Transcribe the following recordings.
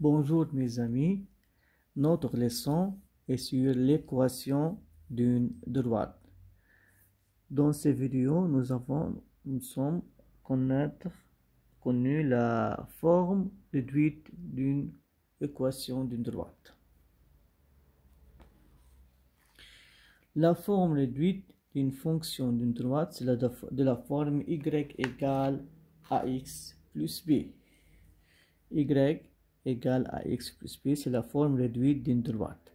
Bonjour mes amis, notre leçon est sur l'équation d'une droite. Dans cette vidéo, nous avons, nous sommes connaître, connu la forme réduite d'une équation d'une droite. La forme réduite d'une fonction d'une droite, c'est de la forme y égale ax plus b. y égale à x plus b, c'est la forme réduite d'une droite.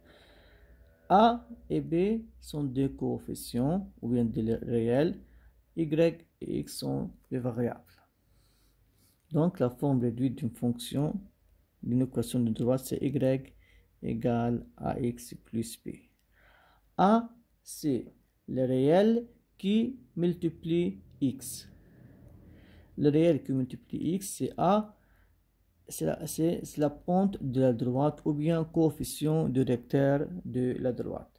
A et B sont deux coefficients ou bien des réels, y et x sont des variables. Donc la forme réduite d'une fonction, d'une équation de droite, c'est y égale à x plus b. A, c'est le réel qui multiplie x. Le réel qui multiplie x, c'est a, c'est la pente de la droite ou bien coefficient directeur de la droite.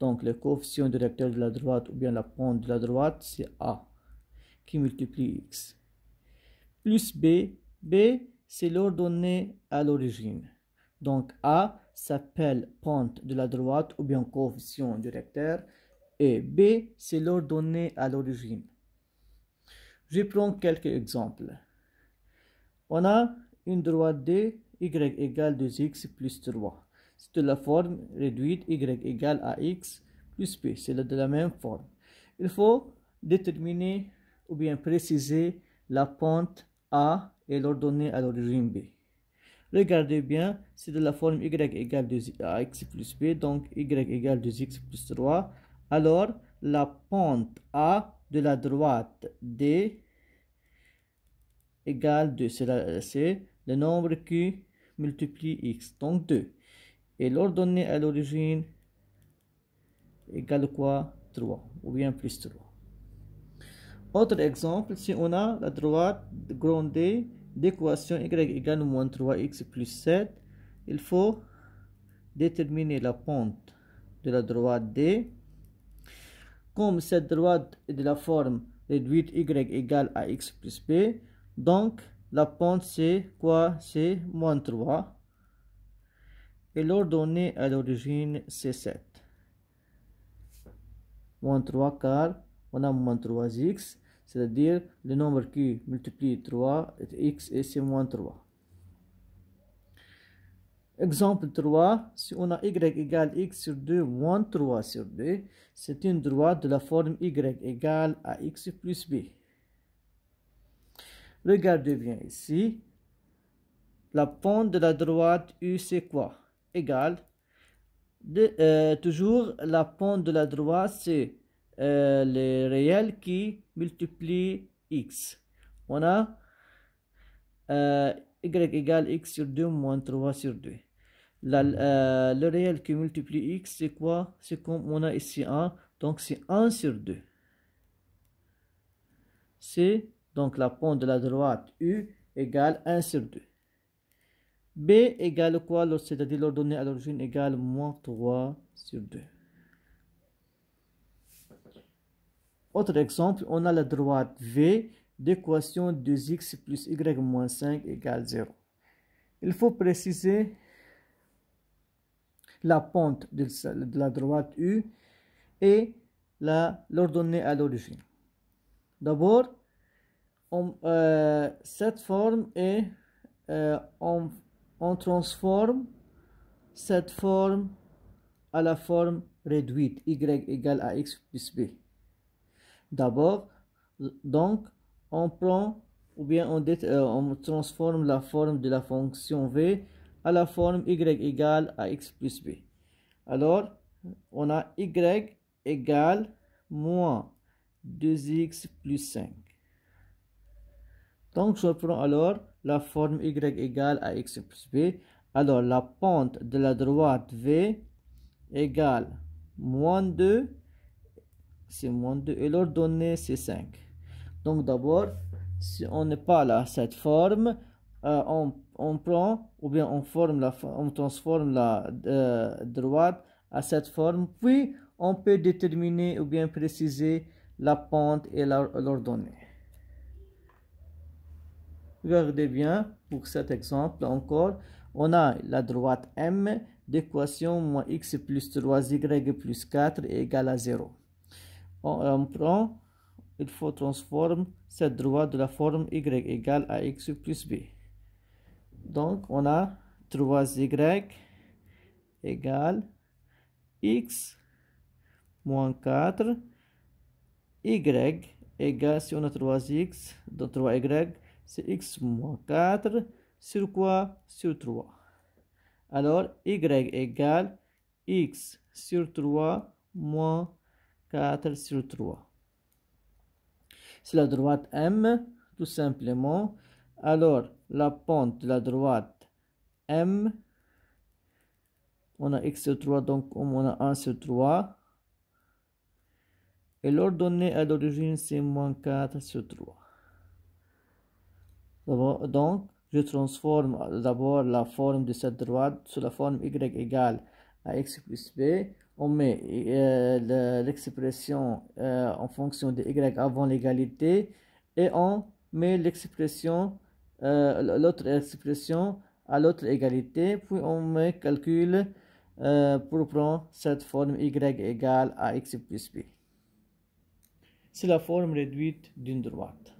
Donc, le coefficient directeur de la droite ou bien la pente de la droite, c'est A qui multiplie X. Plus B, B, c'est l'ordonnée à l'origine. Donc, A s'appelle pente de la droite ou bien coefficient directeur et B, c'est l'ordonnée à l'origine. Je prends quelques exemples. On a une droite D, y égale 2x plus 3. C'est de la forme réduite y égale à x plus p. C'est de la même forme. Il faut déterminer ou bien préciser la pente A et l'ordonnée à l'origine B. Regardez bien, c'est de la forme y égale 2x plus b, donc y égale 2x plus 3. Alors, la pente A de la droite D égale 2, c'est le nombre Q multiplie x, donc 2. Et l'ordonnée à l'origine égale quoi 3, ou bien plus 3. Autre exemple, si on a la droite grande D d'équation y égale moins 3x plus 7, il faut déterminer la pente de la droite D. Comme cette droite est de la forme réduite y égale à x plus b, donc la pente, c'est quoi C'est moins 3. Et l'ordonnée à l'origine, c'est 7. Moins 3 car on a moins 3x, c'est-à-dire le nombre qui multiplie 3, est x et c'est moins 3. Exemple 3, si on a y égale x sur 2 moins 3 sur 2, c'est une droite de la forme y égale à x plus b. Regardez bien ici. La pente de la droite U, c'est quoi Égale. Euh, toujours, la pente de la droite, c'est euh, le réel qui multiplie x. On a euh, y égale x sur 2 moins 3 sur 2. La, le réel qui multiplie x, c'est quoi C'est comme on a ici 1, donc c'est 1 sur 2. C'est donc la pente de la droite U égale 1 sur 2. B égale quoi C'est-à-dire l'ordonnée à l'origine égale moins 3 sur 2. Autre exemple, on a la droite V d'équation 2x plus y moins 5 égale 0. Il faut préciser la pente de la droite U et l'ordonnée à l'origine. D'abord, on, cette eh, forme et eh, on, transforme cette forme à la forme réduite y égale à x plus b d'abord donc on prend ou bien on, euh, on, transforme la forme de la fonction v à la forme y égale à x plus b alors on a y égale moins 2x plus 5 donc, je prends alors la forme y égale à x plus b. Alors, la pente de la droite v égale moins 2, c'est moins 2, et l'ordonnée, c'est 5. Donc, d'abord, si on n'est pas là, cette forme, euh, on, prend, ou bien on, forme la, on transforme la euh, droite à cette forme, puis on peut déterminer ou bien préciser la pente et l'ordonnée. Regardez bien pour cet exemple encore. On a la droite M d'équation moins x plus 3y plus 4 égale à 0. On, on prend, il faut transformer cette droite de la forme y égale à x plus b. Donc on a 3y égale x moins 4, y égale, si on a 3x, donc 3y c'est x moins 4 sur quoi Sur 3. Alors, y égale x sur 3 moins 4 sur 3. C'est la droite M, tout simplement. Alors, la pente de la droite M, on a x sur 3, donc on a 1 sur 3. Et l'ordonnée à l'origine, c'est moins 4 sur 3. Donc, je transforme d'abord la forme de cette droite sur la forme y égale à x plus b. On met euh, l'expression euh, en fonction de y avant l'égalité et on met l'expression, euh, l'autre expression à l'autre égalité. Puis on met calcul pour prendre cette forme y égale à x plus b. C'est la forme réduite d'une droite.